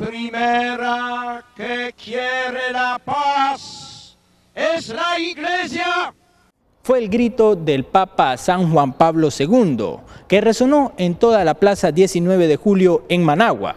primera que quiere la paz es la iglesia. Fue el grito del Papa San Juan Pablo II, que resonó en toda la plaza 19 de julio en Managua,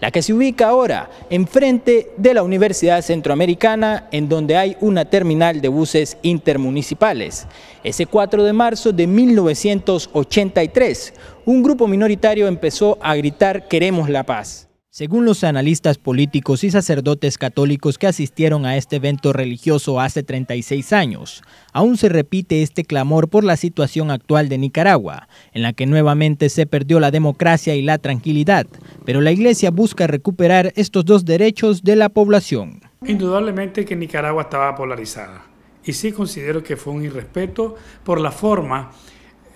la que se ubica ahora enfrente de la Universidad Centroamericana, en donde hay una terminal de buses intermunicipales. Ese 4 de marzo de 1983, un grupo minoritario empezó a gritar Queremos la paz. Según los analistas políticos y sacerdotes católicos que asistieron a este evento religioso hace 36 años, aún se repite este clamor por la situación actual de Nicaragua, en la que nuevamente se perdió la democracia y la tranquilidad, pero la Iglesia busca recuperar estos dos derechos de la población. Indudablemente que Nicaragua estaba polarizada y sí considero que fue un irrespeto por la forma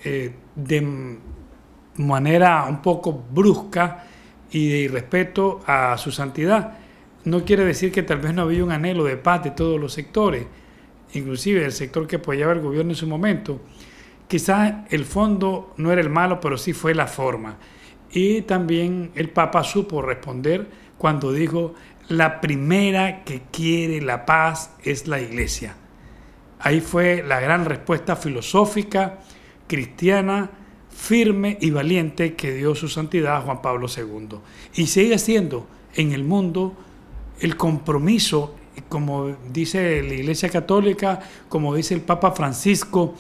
eh, de manera un poco brusca y de respeto a su santidad. No quiere decir que tal vez no había un anhelo de paz de todos los sectores, inclusive el sector que apoyaba el gobierno en su momento. Quizás el fondo no era el malo, pero sí fue la forma. Y también el Papa supo responder cuando dijo, la primera que quiere la paz es la iglesia. Ahí fue la gran respuesta filosófica, cristiana, firme y valiente que dio su santidad Juan Pablo II. Y sigue siendo en el mundo el compromiso, como dice la Iglesia Católica, como dice el Papa Francisco,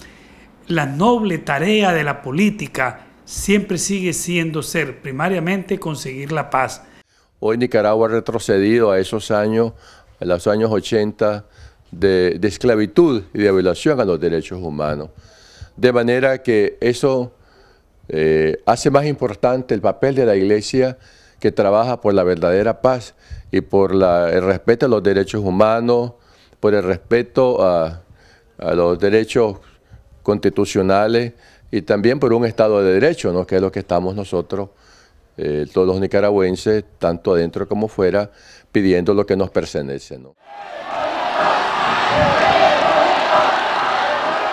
la noble tarea de la política siempre sigue siendo ser primariamente conseguir la paz. Hoy Nicaragua ha retrocedido a esos años, a los años 80 de, de esclavitud y de violación a los derechos humanos. De manera que eso eh, hace más importante el papel de la Iglesia que trabaja por la verdadera paz y por el respeto a los derechos humanos, por el respeto a, los derechos constitucionales y también por un Estado de Derecho, ¿no? que es lo que estamos nosotros, eh, todos los nicaragüenses, tanto adentro como fuera, pidiendo lo que nos pertenece.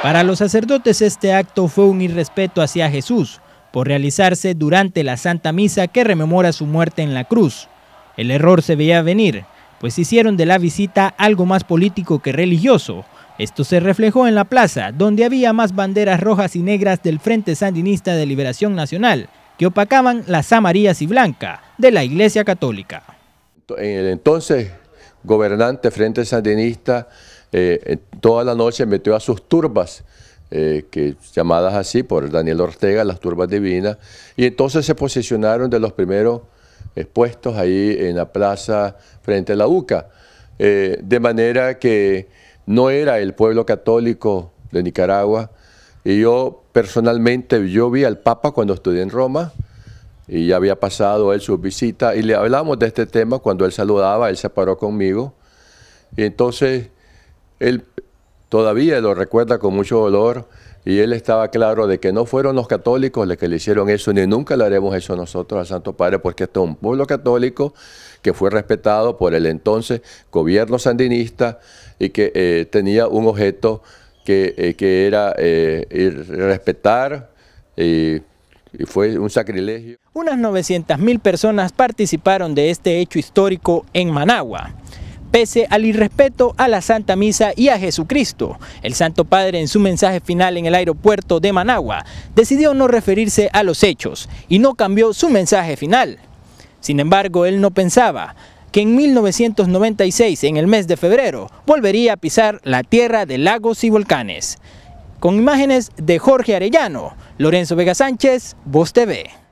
Para los sacerdotes este acto fue un irrespeto hacia Jesús, por realizarse durante la Santa Misa que rememora su muerte en la cruz. El error se veía venir, pues hicieron de la visita algo más político que religioso. Esto se reflejó en la plaza, donde había más banderas rojas y negras del Frente Sandinista de Liberación Nacional, que opacaban las amarillas y blancas de la Iglesia Católica. En el entonces gobernante Frente Sandinista, eh, toda la noche metió a sus turbas eh, que, llamadas así por Daniel Ortega, las turbas divinas, y entonces se posicionaron de los primeros expuestos eh, ahí en la plaza frente a la UCA, eh, de manera que no era el pueblo católico de Nicaragua, y yo personalmente, yo vi al Papa cuando estudié en Roma, y ya había pasado él su visita y le hablamos de este tema cuando él saludaba, él se paró conmigo, y entonces él, Todavía lo recuerda con mucho dolor y él estaba claro de que no fueron los católicos los que le hicieron eso, ni nunca le haremos eso nosotros al Santo Padre, porque este es un pueblo católico que fue respetado por el entonces gobierno sandinista y que eh, tenía un objeto que, eh, que era eh, respetar y y fue un sacrilegio. Unas 900.000 personas participaron de este hecho histórico en Managua pese al irrespeto a la Santa Misa y a Jesucristo. El Santo Padre en su mensaje final en el aeropuerto de Managua decidió no referirse a los hechos y no cambió su mensaje final. Sin embargo, él no pensaba que en 1996, en el mes de febrero, volvería a pisar la tierra de lagos y volcanes. Con imágenes de Jorge Arellano, Lorenzo Vega Sánchez, Voz TV.